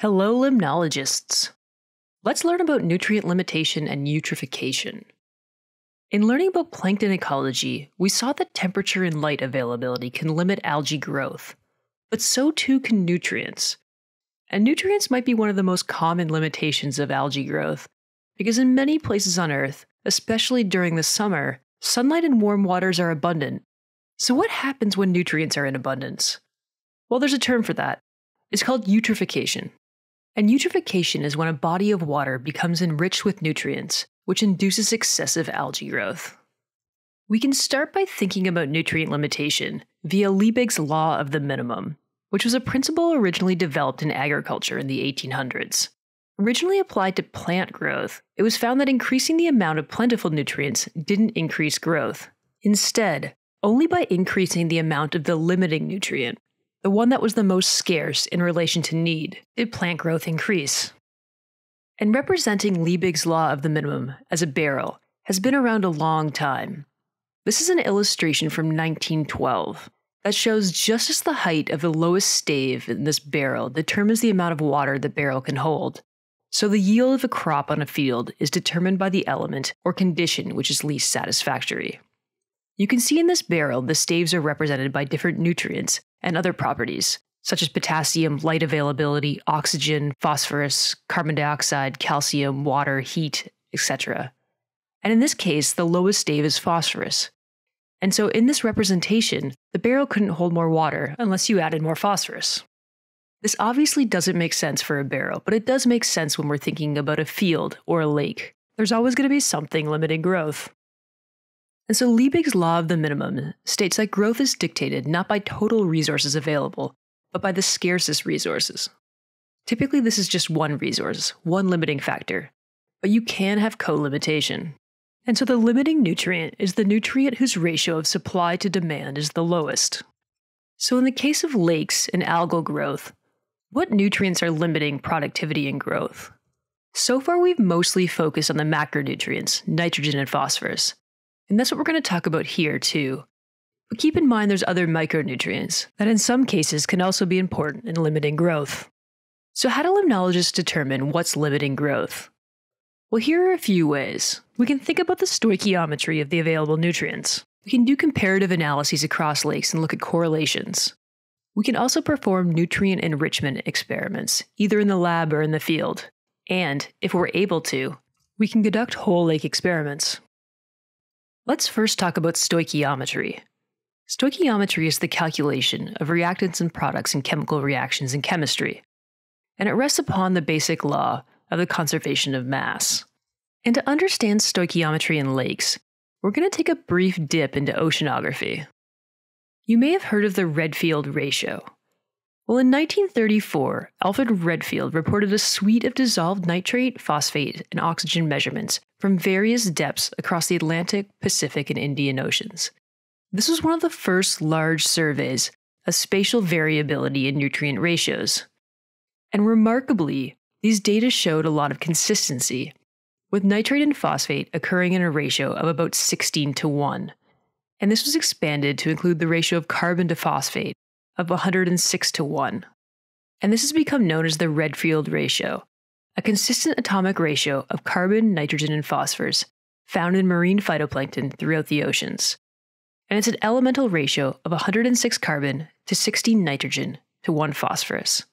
Hello, limnologists. Let's learn about nutrient limitation and eutrophication. In learning about plankton ecology, we saw that temperature and light availability can limit algae growth, but so too can nutrients. And nutrients might be one of the most common limitations of algae growth, because in many places on Earth, especially during the summer, sunlight and warm waters are abundant. So, what happens when nutrients are in abundance? Well, there's a term for that. It's called eutrophication. And eutrophication is when a body of water becomes enriched with nutrients, which induces excessive algae growth. We can start by thinking about nutrient limitation via Liebig's law of the minimum, which was a principle originally developed in agriculture in the 1800s. Originally applied to plant growth, it was found that increasing the amount of plentiful nutrients didn't increase growth. Instead, only by increasing the amount of the limiting nutrient the one that was the most scarce in relation to need, did plant growth increase. And representing Liebig's law of the minimum as a barrel has been around a long time. This is an illustration from 1912 that shows just as the height of the lowest stave in this barrel determines the amount of water the barrel can hold. So the yield of a crop on a field is determined by the element or condition which is least satisfactory. You can see in this barrel the staves are represented by different nutrients and other properties, such as potassium, light availability, oxygen, phosphorus, carbon dioxide, calcium, water, heat, etc. And in this case, the lowest stave is phosphorus. And so in this representation, the barrel couldn't hold more water unless you added more phosphorus. This obviously doesn't make sense for a barrel, but it does make sense when we're thinking about a field or a lake. There's always going to be something limiting growth. And so Liebig's law of the minimum states that growth is dictated not by total resources available, but by the scarcest resources. Typically, this is just one resource, one limiting factor, but you can have co limitation. And so the limiting nutrient is the nutrient whose ratio of supply to demand is the lowest. So, in the case of lakes and algal growth, what nutrients are limiting productivity and growth? So far, we've mostly focused on the macronutrients, nitrogen and phosphorus, and that's what we're going to talk about here, too. But keep in mind there's other micronutrients that, in some cases, can also be important in limiting growth. So, how do limnologists determine what's limiting growth? Well, here are a few ways. We can think about the stoichiometry of the available nutrients. We can do comparative analyses across lakes and look at correlations. We can also perform nutrient enrichment experiments, either in the lab or in the field. And, if we're able to, we can conduct whole lake experiments. Let's first talk about stoichiometry. Stoichiometry is the calculation of reactants and products in chemical reactions in chemistry, and it rests upon the basic law of the conservation of mass. And to understand stoichiometry in lakes, we're going to take a brief dip into oceanography. You may have heard of the Redfield ratio, well, in 1934, Alfred Redfield reported a suite of dissolved nitrate, phosphate, and oxygen measurements from various depths across the Atlantic, Pacific, and Indian Oceans. This was one of the first large surveys of spatial variability in nutrient ratios. And remarkably, these data showed a lot of consistency, with nitrate and phosphate occurring in a ratio of about 16 to 1. And this was expanded to include the ratio of carbon to phosphate, of 106 to 1. And this has become known as the Redfield ratio, a consistent atomic ratio of carbon, nitrogen, and phosphorus found in marine phytoplankton throughout the oceans. And it's an elemental ratio of 106 carbon to 16 nitrogen to 1 phosphorus.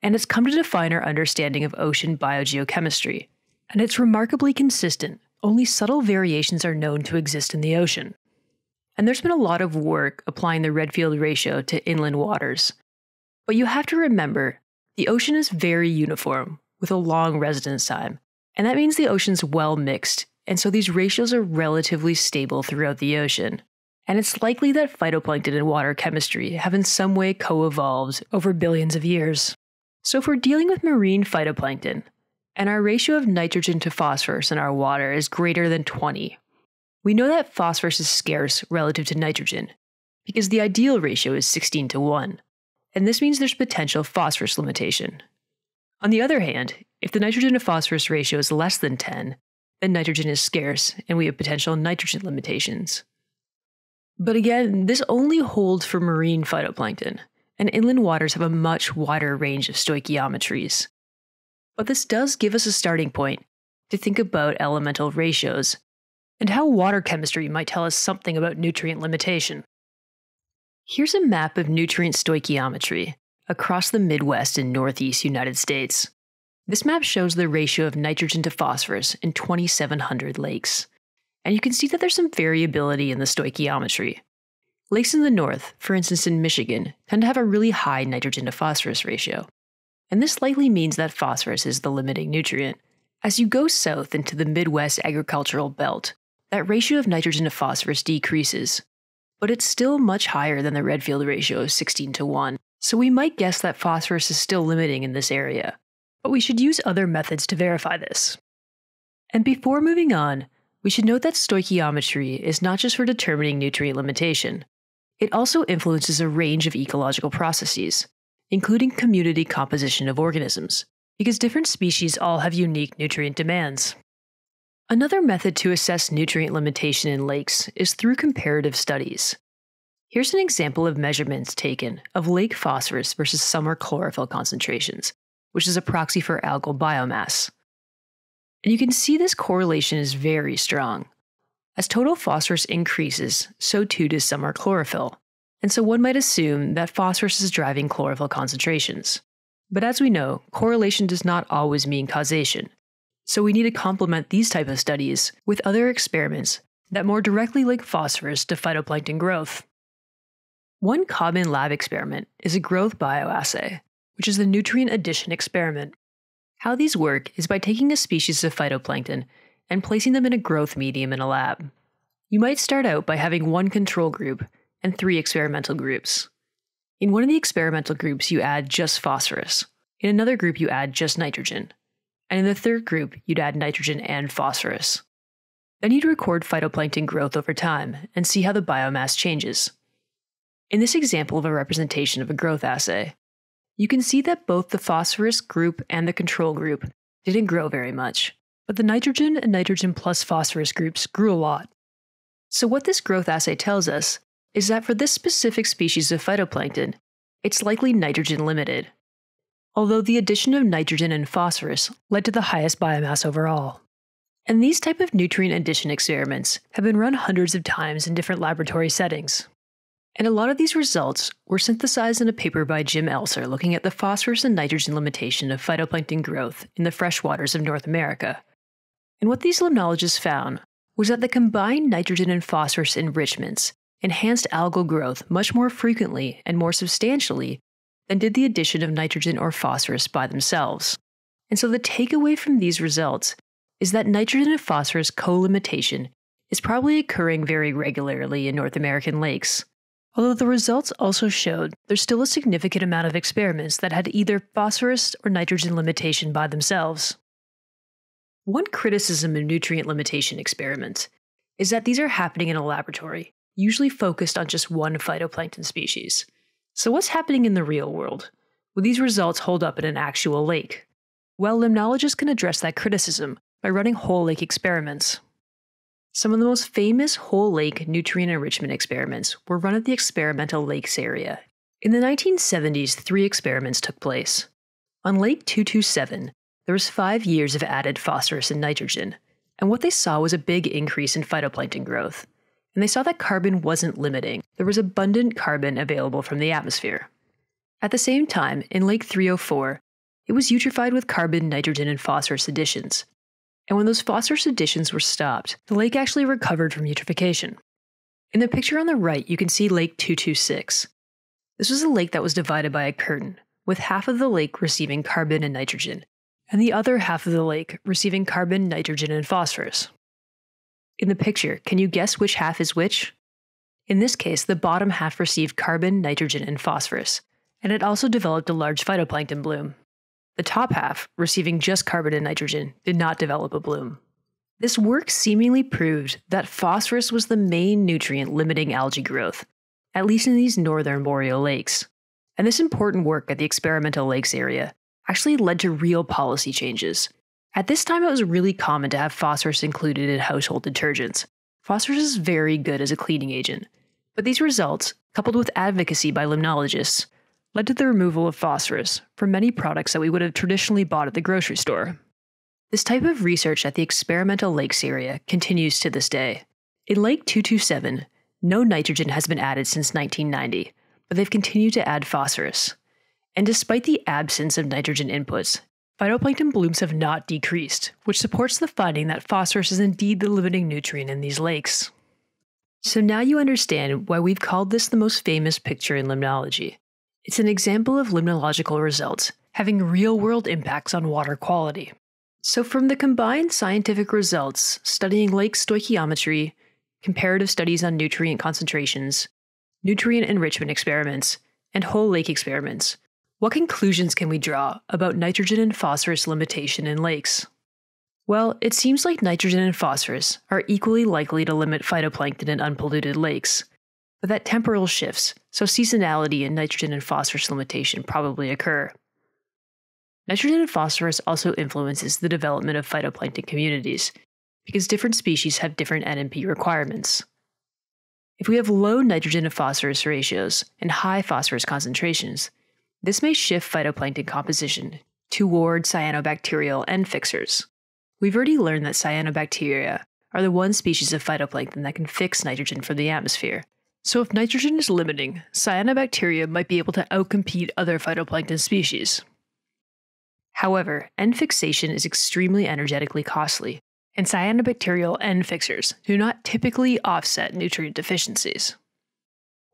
And it's come to define our understanding of ocean biogeochemistry. And it's remarkably consistent, only subtle variations are known to exist in the ocean. And there's been a lot of work applying the Redfield ratio to inland waters. But you have to remember the ocean is very uniform with a long residence time, and that means the ocean's well mixed, and so these ratios are relatively stable throughout the ocean. And it's likely that phytoplankton and water chemistry have in some way co evolved over billions of years. So, if we're dealing with marine phytoplankton, and our ratio of nitrogen to phosphorus in our water is greater than 20, we know that phosphorus is scarce relative to nitrogen because the ideal ratio is 16 to 1, and this means there's potential phosphorus limitation. On the other hand, if the nitrogen to phosphorus ratio is less than 10, then nitrogen is scarce and we have potential nitrogen limitations. But again, this only holds for marine phytoplankton, and inland waters have a much wider range of stoichiometries. But this does give us a starting point to think about elemental ratios and how water chemistry might tell us something about nutrient limitation. Here's a map of nutrient stoichiometry across the Midwest and Northeast United States. This map shows the ratio of nitrogen to phosphorus in 2,700 lakes. And you can see that there's some variability in the stoichiometry. Lakes in the north, for instance in Michigan, tend to have a really high nitrogen to phosphorus ratio. And this likely means that phosphorus is the limiting nutrient. As you go south into the Midwest agricultural belt, that ratio of nitrogen to phosphorus decreases, but it's still much higher than the Redfield ratio of 16 to 1, so we might guess that phosphorus is still limiting in this area. But we should use other methods to verify this. And before moving on, we should note that stoichiometry is not just for determining nutrient limitation. It also influences a range of ecological processes, including community composition of organisms, because different species all have unique nutrient demands. Another method to assess nutrient limitation in lakes is through comparative studies. Here's an example of measurements taken of lake phosphorus versus summer chlorophyll concentrations, which is a proxy for algal biomass. And you can see this correlation is very strong. As total phosphorus increases, so too does summer chlorophyll. And so one might assume that phosphorus is driving chlorophyll concentrations. But as we know, correlation does not always mean causation. So we need to complement these type of studies with other experiments that more directly link phosphorus to phytoplankton growth. One common lab experiment is a growth bioassay, which is the nutrient addition experiment. How these work is by taking a species of phytoplankton and placing them in a growth medium in a lab. You might start out by having one control group and three experimental groups. In one of the experimental groups, you add just phosphorus. In another group, you add just nitrogen. And in the third group, you'd add nitrogen and phosphorus. Then you'd record phytoplankton growth over time and see how the biomass changes. In this example of a representation of a growth assay, you can see that both the phosphorus group and the control group didn't grow very much, but the nitrogen and nitrogen plus phosphorus groups grew a lot. So, what this growth assay tells us is that for this specific species of phytoplankton, it's likely nitrogen limited, although the addition of nitrogen and phosphorus led to the highest biomass overall. And these type of nutrient addition experiments have been run hundreds of times in different laboratory settings. And a lot of these results were synthesized in a paper by Jim Elser looking at the phosphorus and nitrogen limitation of phytoplankton growth in the freshwaters of North America. And what these limnologists found was that the combined nitrogen and phosphorus enrichments enhanced algal growth much more frequently and more substantially than did the addition of nitrogen or phosphorus by themselves. And so the takeaway from these results is that nitrogen and phosphorus co-limitation is probably occurring very regularly in North American lakes. Although the results also showed there's still a significant amount of experiments that had either phosphorus or nitrogen limitation by themselves. One criticism of nutrient limitation experiments is that these are happening in a laboratory, usually focused on just one phytoplankton species. So, what's happening in the real world? Will these results hold up in an actual lake? Well, limnologists can address that criticism by running whole lake experiments. Some of the most famous whole lake nutrient enrichment experiments were run at the experimental lakes area. In the 1970s, three experiments took place. On Lake 227, there was five years of added phosphorus and nitrogen, and what they saw was a big increase in phytoplankton growth and they saw that carbon wasn't limiting. There was abundant carbon available from the atmosphere. At the same time, in Lake 304, it was eutrophied with carbon, nitrogen, and phosphorus additions. And when those phosphorus additions were stopped, the lake actually recovered from eutrophication. In the picture on the right, you can see Lake 226. This was a lake that was divided by a curtain, with half of the lake receiving carbon and nitrogen, and the other half of the lake receiving carbon, nitrogen, and phosphorus. In the picture, can you guess which half is which? In this case, the bottom half received carbon, nitrogen, and phosphorus, and it also developed a large phytoplankton bloom. The top half, receiving just carbon and nitrogen, did not develop a bloom. This work seemingly proved that phosphorus was the main nutrient limiting algae growth, at least in these northern boreal lakes. And this important work at the experimental lakes area actually led to real policy changes, at this time, it was really common to have phosphorus included in household detergents. Phosphorus is very good as a cleaning agent, but these results, coupled with advocacy by limnologists, led to the removal of phosphorus from many products that we would have traditionally bought at the grocery store. This type of research at the experimental lakes area continues to this day. In Lake 227, no nitrogen has been added since 1990, but they've continued to add phosphorus. And despite the absence of nitrogen inputs, Phytoplankton blooms have not decreased, which supports the finding that phosphorus is indeed the limiting nutrient in these lakes. So now you understand why we've called this the most famous picture in limnology. It's an example of limnological results having real world impacts on water quality. So, from the combined scientific results studying lake stoichiometry, comparative studies on nutrient concentrations, nutrient enrichment experiments, and whole lake experiments, what conclusions can we draw about nitrogen and phosphorus limitation in lakes? Well, it seems like nitrogen and phosphorus are equally likely to limit phytoplankton in unpolluted lakes, but that temporal shifts, so seasonality in nitrogen and phosphorus limitation probably occur. Nitrogen and phosphorus also influences the development of phytoplankton communities, because different species have different NMP requirements. If we have low nitrogen to phosphorus ratios and high phosphorus concentrations, this may shift phytoplankton composition toward cyanobacterial end fixers. We've already learned that cyanobacteria are the one species of phytoplankton that can fix nitrogen from the atmosphere. So, if nitrogen is limiting, cyanobacteria might be able to outcompete other phytoplankton species. However, end fixation is extremely energetically costly, and cyanobacterial end fixers do not typically offset nutrient deficiencies.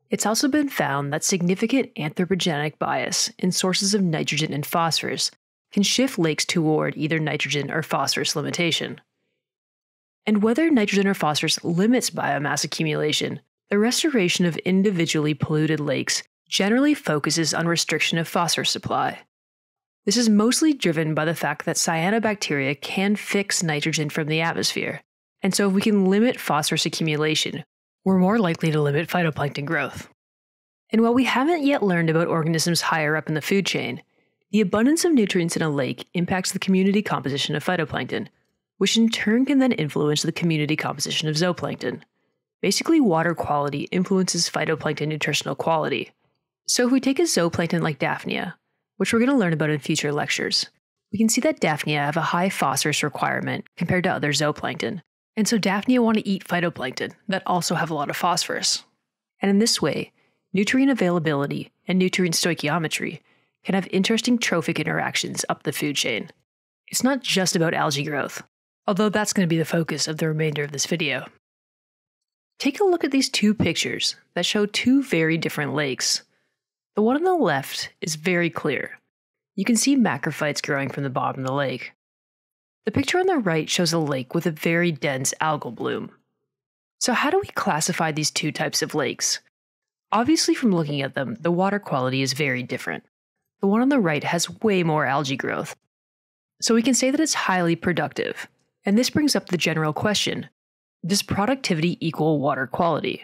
It's also been found that significant anthropogenic bias in sources of nitrogen and phosphorus can shift lakes toward either nitrogen or phosphorus limitation. And whether nitrogen or phosphorus limits biomass accumulation, the restoration of individually polluted lakes generally focuses on restriction of phosphorus supply. This is mostly driven by the fact that cyanobacteria can fix nitrogen from the atmosphere, and so if we can limit phosphorus accumulation, we're more likely to limit phytoplankton growth. And while we haven't yet learned about organisms higher up in the food chain, the abundance of nutrients in a lake impacts the community composition of phytoplankton, which in turn can then influence the community composition of zooplankton. Basically, water quality influences phytoplankton nutritional quality. So, if we take a zooplankton like Daphnia, which we're going to learn about in future lectures, we can see that Daphnia have a high phosphorus requirement compared to other zooplankton, and so Daphnia want to eat phytoplankton that also have a lot of phosphorus. And in this way, nutrient availability and nutrient stoichiometry can have interesting trophic interactions up the food chain. It's not just about algae growth, although that's going to be the focus of the remainder of this video. Take a look at these two pictures that show two very different lakes. The one on the left is very clear. You can see macrophytes growing from the bottom of the lake. The picture on the right shows a lake with a very dense algal bloom. So, how do we classify these two types of lakes? Obviously, from looking at them, the water quality is very different. The one on the right has way more algae growth. So, we can say that it's highly productive. And this brings up the general question Does productivity equal water quality?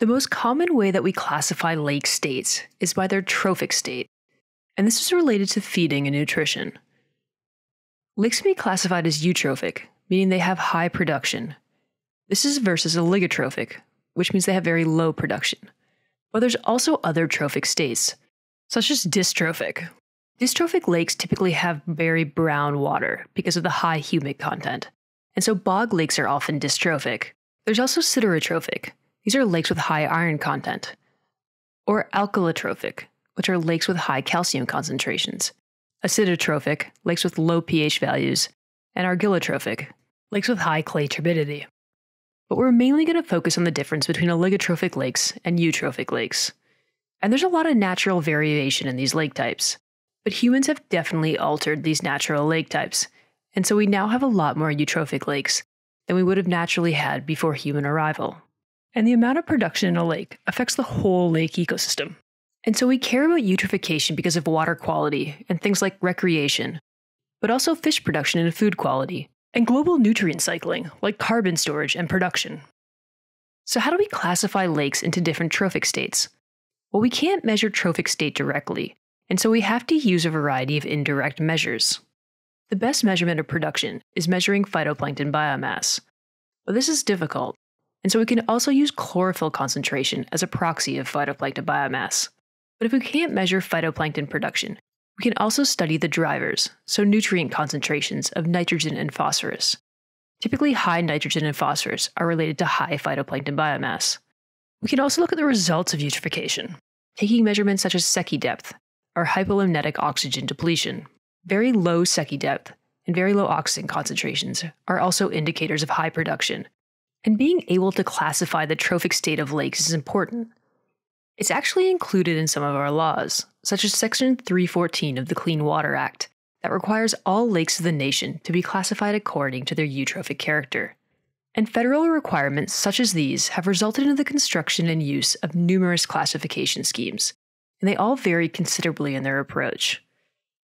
The most common way that we classify lake states is by their trophic state, and this is related to feeding and nutrition. Lakes can be classified as eutrophic, meaning they have high production. This is versus oligotrophic, which means they have very low production. But there's also other trophic states, such as dystrophic. Dystrophic lakes typically have very brown water because of the high humic content, and so bog lakes are often dystrophic. There's also siderotrophic. These are lakes with high iron content. Or alkalotrophic, which are lakes with high calcium concentrations acidotrophic, lakes with low pH values, and argillotrophic, lakes with high clay turbidity. But we're mainly going to focus on the difference between oligotrophic lakes and eutrophic lakes. And there's a lot of natural variation in these lake types. But humans have definitely altered these natural lake types, and so we now have a lot more eutrophic lakes than we would have naturally had before human arrival. And the amount of production in a lake affects the whole lake ecosystem. And so we care about eutrophication because of water quality and things like recreation, but also fish production and food quality, and global nutrient cycling like carbon storage and production. So, how do we classify lakes into different trophic states? Well, we can't measure trophic state directly, and so we have to use a variety of indirect measures. The best measurement of production is measuring phytoplankton biomass, but this is difficult, and so we can also use chlorophyll concentration as a proxy of phytoplankton biomass, but if we can't measure phytoplankton production, we can also study the drivers, so nutrient concentrations of nitrogen and phosphorus. Typically, high nitrogen and phosphorus are related to high phytoplankton biomass. We can also look at the results of eutrophication, taking measurements such as Secchi depth, or hypolimnetic oxygen depletion. Very low Secchi depth and very low oxygen concentrations are also indicators of high production. And being able to classify the trophic state of lakes is important it's actually included in some of our laws, such as Section 314 of the Clean Water Act, that requires all lakes of the nation to be classified according to their eutrophic character. And federal requirements such as these have resulted in the construction and use of numerous classification schemes, and they all vary considerably in their approach.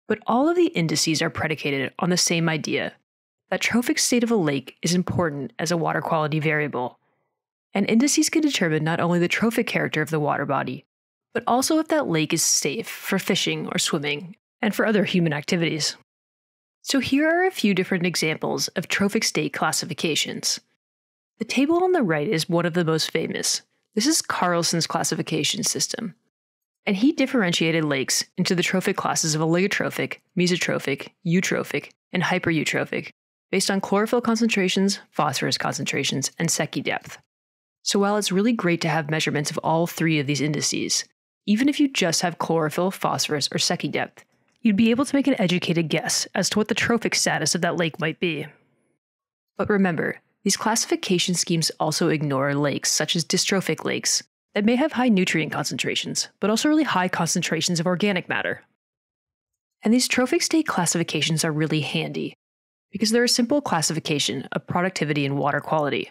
But all of the indices are predicated on the same idea that trophic state of a lake is important as a water quality variable, and indices can determine not only the trophic character of the water body, but also if that lake is safe for fishing or swimming and for other human activities. So here are a few different examples of trophic state classifications. The table on the right is one of the most famous. This is Carlson's classification system. And he differentiated lakes into the trophic classes of oligotrophic, mesotrophic, eutrophic, and hypereutrophic based on chlorophyll concentrations, phosphorus concentrations, and Secchi depth. So while it's really great to have measurements of all three of these indices, even if you just have chlorophyll, phosphorus, or secchi depth, you'd be able to make an educated guess as to what the trophic status of that lake might be. But remember, these classification schemes also ignore lakes such as dystrophic lakes that may have high nutrient concentrations, but also really high concentrations of organic matter. And these trophic state classifications are really handy because they're a simple classification of productivity and water quality,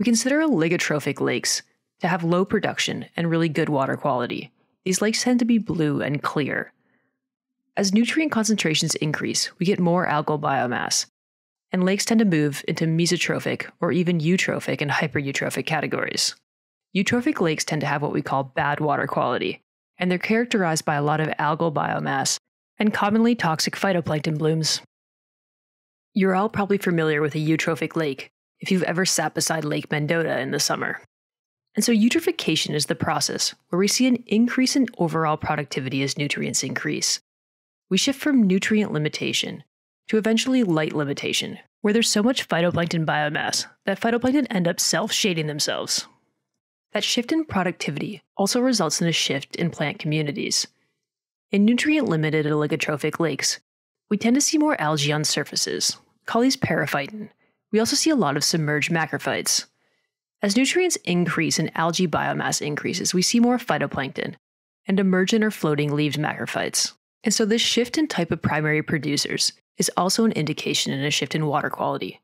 we consider oligotrophic lakes to have low production and really good water quality. These lakes tend to be blue and clear. As nutrient concentrations increase, we get more algal biomass, and lakes tend to move into mesotrophic or even eutrophic and hypereutrophic categories. Eutrophic lakes tend to have what we call bad water quality, and they're characterized by a lot of algal biomass and commonly toxic phytoplankton blooms. You're all probably familiar with a eutrophic lake, if you've ever sat beside Lake Mendota in the summer. And so, eutrophication is the process where we see an increase in overall productivity as nutrients increase. We shift from nutrient limitation to eventually light limitation, where there's so much phytoplankton biomass that phytoplankton end up self shading themselves. That shift in productivity also results in a shift in plant communities. In nutrient limited oligotrophic lakes, we tend to see more algae on surfaces, call these periphyton, we also see a lot of submerged macrophytes. As nutrients increase and algae biomass increases, we see more phytoplankton and emergent or floating leaved macrophytes. And so, this shift in type of primary producers is also an indication in a shift in water quality.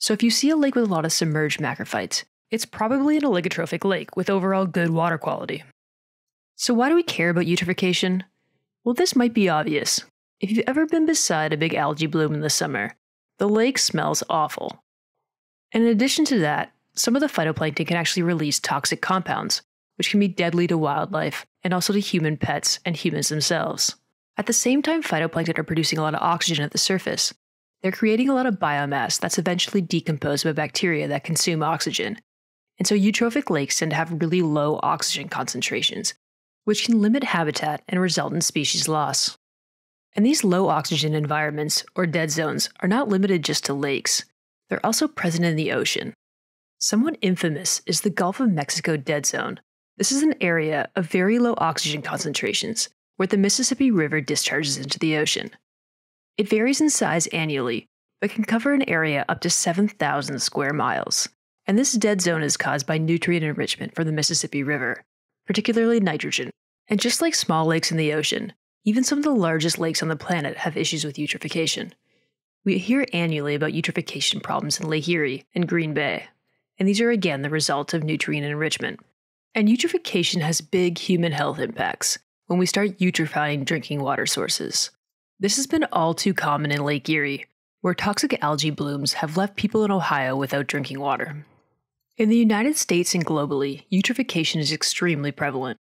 So, if you see a lake with a lot of submerged macrophytes, it's probably an oligotrophic lake with overall good water quality. So, why do we care about eutrophication? Well, this might be obvious. If you've ever been beside a big algae bloom in the summer, the lake smells awful. And in addition to that, some of the phytoplankton can actually release toxic compounds, which can be deadly to wildlife and also to human pets and humans themselves. At the same time, phytoplankton are producing a lot of oxygen at the surface. They're creating a lot of biomass that's eventually decomposed by bacteria that consume oxygen. And so eutrophic lakes tend to have really low oxygen concentrations, which can limit habitat and result in species loss. And these low oxygen environments, or dead zones, are not limited just to lakes. They're also present in the ocean. Somewhat infamous is the Gulf of Mexico dead zone. This is an area of very low oxygen concentrations where the Mississippi River discharges into the ocean. It varies in size annually, but can cover an area up to 7,000 square miles. And this dead zone is caused by nutrient enrichment from the Mississippi River, particularly nitrogen. And just like small lakes in the ocean, even some of the largest lakes on the planet have issues with eutrophication. We hear annually about eutrophication problems in Lake Erie and Green Bay, and these are again the result of nutrient enrichment. And eutrophication has big human health impacts when we start eutrophying drinking water sources. This has been all too common in Lake Erie, where toxic algae blooms have left people in Ohio without drinking water. In the United States and globally, eutrophication is extremely prevalent.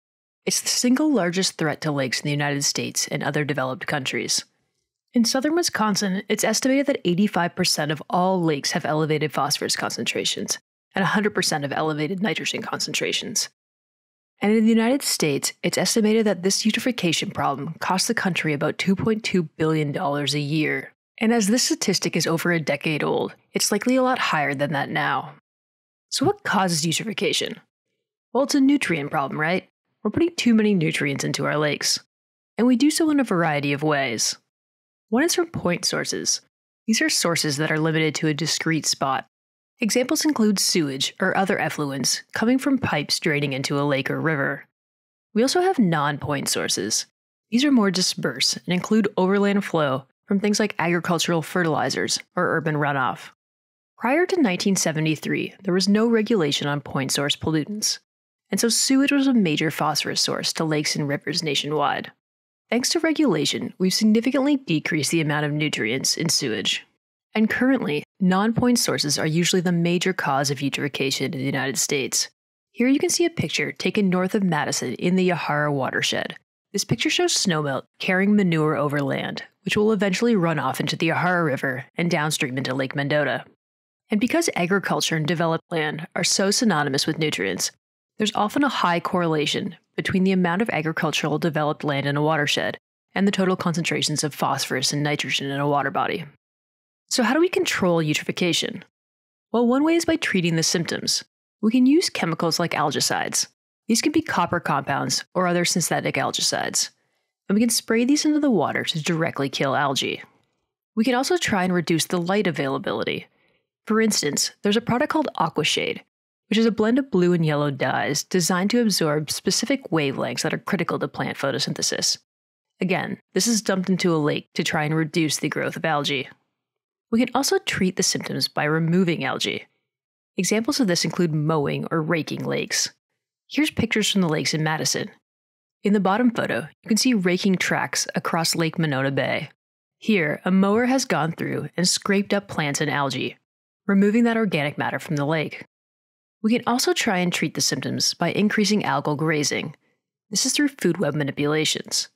It's the single largest threat to lakes in the United States and other developed countries. In southern Wisconsin, it's estimated that 85% of all lakes have elevated phosphorus concentrations and 100% of elevated nitrogen concentrations. And in the United States, it's estimated that this eutrophication problem costs the country about $2.2 billion a year. And as this statistic is over a decade old, it's likely a lot higher than that now. So, what causes eutrophication? Well, it's a nutrient problem, right? We're putting too many nutrients into our lakes, and we do so in a variety of ways. One is from point sources. These are sources that are limited to a discrete spot. Examples include sewage or other effluents coming from pipes draining into a lake or river. We also have non point sources. These are more dispersed and include overland flow from things like agricultural fertilizers or urban runoff. Prior to 1973, there was no regulation on point source pollutants, and so sewage was a major phosphorus source to lakes and rivers nationwide. Thanks to regulation, we've significantly decreased the amount of nutrients in sewage. And currently, non point sources are usually the major cause of eutrophication in the United States. Here you can see a picture taken north of Madison in the Yahara watershed. This picture shows snowmelt carrying manure over land, which will eventually run off into the Yahara River and downstream into Lake Mendota. And because agriculture and developed land are so synonymous with nutrients, there's often a high correlation between the amount of agricultural developed land in a watershed and the total concentrations of phosphorus and nitrogen in a water body. So, how do we control eutrophication? Well, one way is by treating the symptoms. We can use chemicals like algicides. These can be copper compounds or other synthetic algicides. And we can spray these into the water to directly kill algae. We can also try and reduce the light availability. For instance, there's a product called AquaShade which is a blend of blue and yellow dyes designed to absorb specific wavelengths that are critical to plant photosynthesis. Again, this is dumped into a lake to try and reduce the growth of algae. We can also treat the symptoms by removing algae. Examples of this include mowing or raking lakes. Here's pictures from the lakes in Madison. In the bottom photo, you can see raking tracks across Lake Monona Bay. Here, a mower has gone through and scraped up plants and algae, removing that organic matter from the lake. We can also try and treat the symptoms by increasing algal grazing. This is through food web manipulations.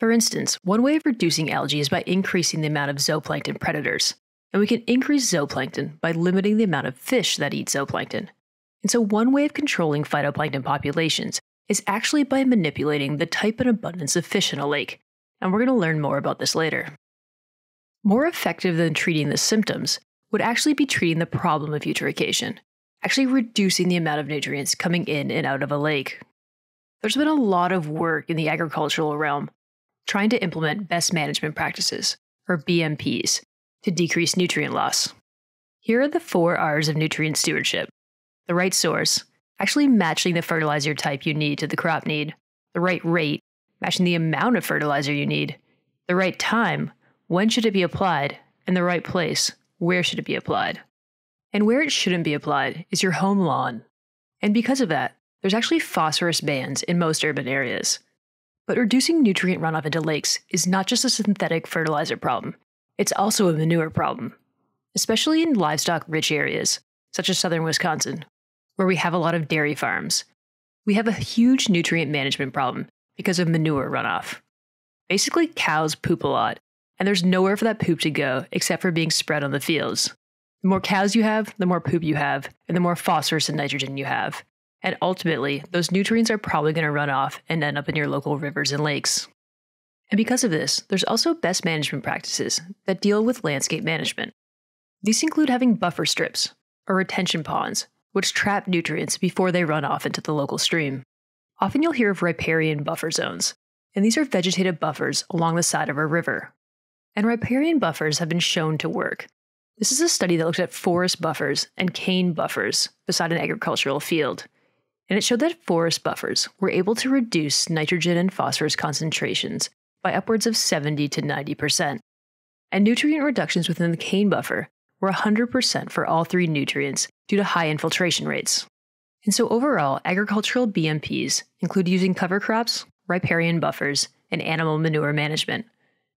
For instance, one way of reducing algae is by increasing the amount of zooplankton predators. And we can increase zooplankton by limiting the amount of fish that eat zooplankton. And so, one way of controlling phytoplankton populations is actually by manipulating the type and abundance of fish in a lake. And we're going to learn more about this later. More effective than treating the symptoms would actually be treating the problem of eutrophication, actually reducing the amount of nutrients coming in and out of a lake. There's been a lot of work in the agricultural realm trying to implement best management practices, or BMPs, to decrease nutrient loss. Here are the four R's of nutrient stewardship the right source, actually matching the fertilizer type you need to the crop need, the right rate, matching the amount of fertilizer you need, the right time, when should it be applied, and the right place, where should it be applied. And where it shouldn't be applied is your home lawn. And because of that, there's actually phosphorus bans in most urban areas. But reducing nutrient runoff into lakes is not just a synthetic fertilizer problem, it's also a manure problem, especially in livestock rich areas, such as southern Wisconsin, where we have a lot of dairy farms. We have a huge nutrient management problem because of manure runoff. Basically, cows poop a lot, and there's nowhere for that poop to go except for being spread on the fields. The more cows you have, the more poop you have, and the more phosphorus and nitrogen you have. And ultimately, those nutrients are probably going to run off and end up in your local rivers and lakes. And because of this, there's also best management practices that deal with landscape management. These include having buffer strips, or retention ponds, which trap nutrients before they run off into the local stream. Often you'll hear of riparian buffer zones, and these are vegetative buffers along the side of a river. And riparian buffers have been shown to work this is a study that looked at forest buffers and cane buffers beside an agricultural field, and it showed that forest buffers were able to reduce nitrogen and phosphorus concentrations by upwards of 70 to 90%. And nutrient reductions within the cane buffer were 100% for all three nutrients due to high infiltration rates. And so overall, agricultural BMPs include using cover crops, riparian buffers, and animal manure management,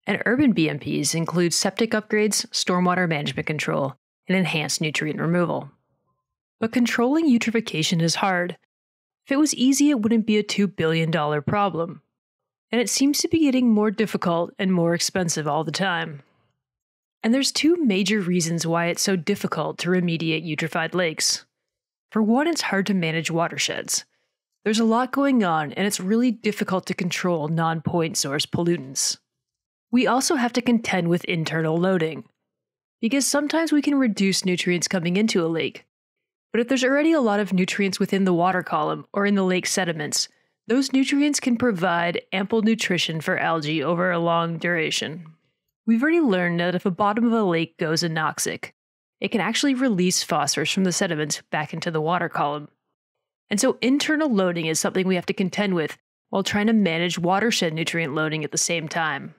and urban BMPs include septic upgrades, stormwater management control, and enhanced nutrient removal. But controlling eutrophication is hard. If it was easy, it wouldn't be a $2 billion problem. And it seems to be getting more difficult and more expensive all the time. And there's two major reasons why it's so difficult to remediate eutrophied lakes. For one, it's hard to manage watersheds. There's a lot going on, and it's really difficult to control non point source pollutants we also have to contend with internal loading. Because sometimes we can reduce nutrients coming into a lake. But if there's already a lot of nutrients within the water column or in the lake sediments, those nutrients can provide ample nutrition for algae over a long duration. We've already learned that if the bottom of a lake goes anoxic, it can actually release phosphorus from the sediments back into the water column. And so internal loading is something we have to contend with while trying to manage watershed nutrient loading at the same time.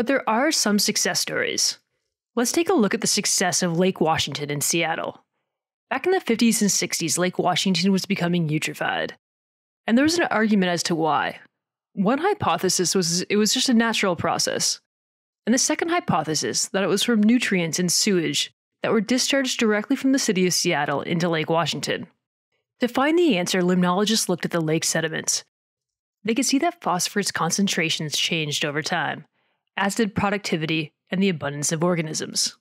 But there are some success stories. Let's take a look at the success of Lake Washington in Seattle. Back in the 50s and 60s, Lake Washington was becoming eutrophied. And there was an argument as to why. One hypothesis was it was just a natural process. And the second hypothesis, that it was from nutrients in sewage that were discharged directly from the city of Seattle into Lake Washington. To find the answer, limnologists looked at the lake sediments. They could see that phosphorus concentrations changed over time, as did productivity and the abundance of organisms.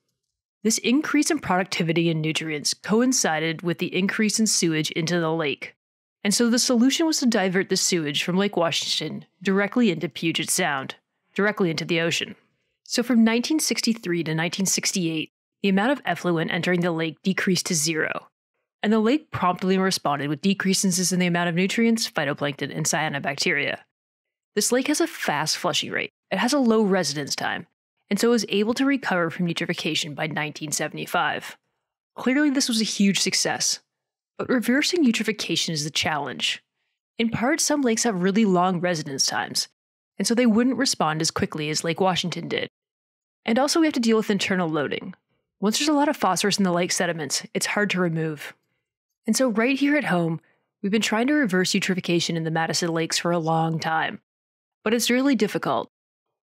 This increase in productivity and nutrients coincided with the increase in sewage into the lake, and so the solution was to divert the sewage from Lake Washington directly into Puget Sound, directly into the ocean. So from 1963 to 1968, the amount of effluent entering the lake decreased to zero, and the lake promptly responded with decreases in the amount of nutrients, phytoplankton, and cyanobacteria. This lake has a fast flushing rate, it has a low residence time, and so was able to recover from eutrophication by 1975. Clearly, this was a huge success, but reversing eutrophication is the challenge. In part, some lakes have really long residence times, and so they wouldn't respond as quickly as Lake Washington did. And also, we have to deal with internal loading. Once there's a lot of phosphorus in the lake sediments, it's hard to remove. And so, right here at home, we've been trying to reverse eutrophication in the Madison Lakes for a long time. But it's really difficult,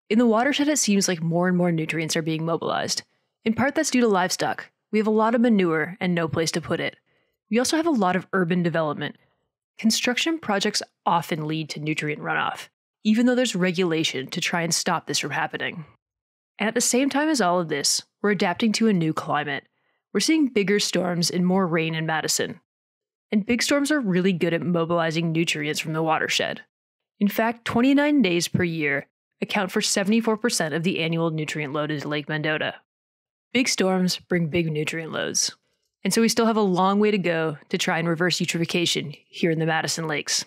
in the watershed, it seems like more and more nutrients are being mobilized. In part, that's due to livestock. We have a lot of manure and no place to put it. We also have a lot of urban development. Construction projects often lead to nutrient runoff, even though there's regulation to try and stop this from happening. And at the same time as all of this, we're adapting to a new climate. We're seeing bigger storms and more rain in Madison. And big storms are really good at mobilizing nutrients from the watershed. In fact, 29 days per year, account for 74% of the annual nutrient load into Lake Mendota. Big storms bring big nutrient loads, and so we still have a long way to go to try and reverse eutrophication here in the Madison Lakes.